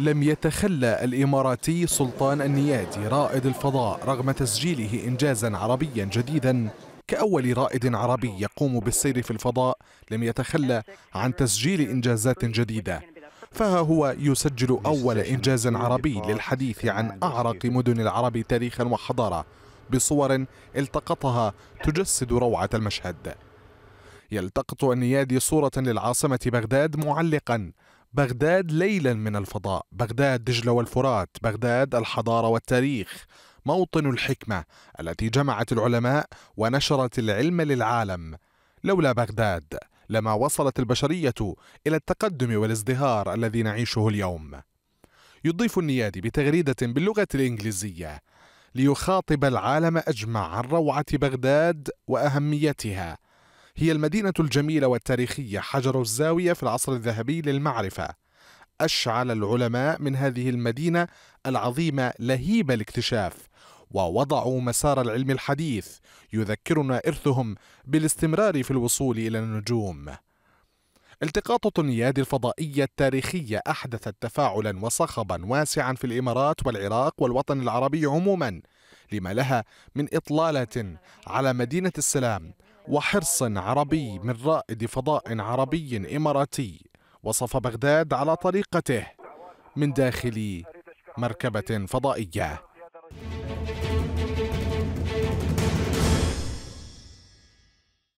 لم يتخلى الإماراتي سلطان النيادي رائد الفضاء رغم تسجيله إنجازا عربيا جديدا كأول رائد عربي يقوم بالسير في الفضاء لم يتخلى عن تسجيل إنجازات جديدة فها هو يسجل أول إنجاز عربي للحديث عن أعرق مدن العرب تاريخا وحضارة بصور التقطها تجسد روعة المشهد يلتقط النيادي صورة للعاصمة بغداد معلقا بغداد ليلا من الفضاء بغداد دجلة والفرات بغداد الحضارة والتاريخ موطن الحكمة التي جمعت العلماء ونشرت العلم للعالم لولا بغداد لما وصلت البشرية إلى التقدم والازدهار الذي نعيشه اليوم يضيف النيادي بتغريدة باللغة الإنجليزية ليخاطب العالم أجمع عن روعة بغداد وأهميتها هي المدينة الجميلة والتاريخية حجر الزاوية في العصر الذهبي للمعرفة أشعل العلماء من هذه المدينة العظيمة لهيب الاكتشاف ووضعوا مسار العلم الحديث يذكرنا إرثهم بالاستمرار في الوصول إلى النجوم التقاطة النياد الفضائية التاريخية أحدثت تفاعلا وصخبا واسعا في الإمارات والعراق والوطن العربي عموما لما لها من إطلالة على مدينة السلام وحرص عربي من رائد فضاء عربي إماراتي وصف بغداد على طريقته من داخل مركبة فضائية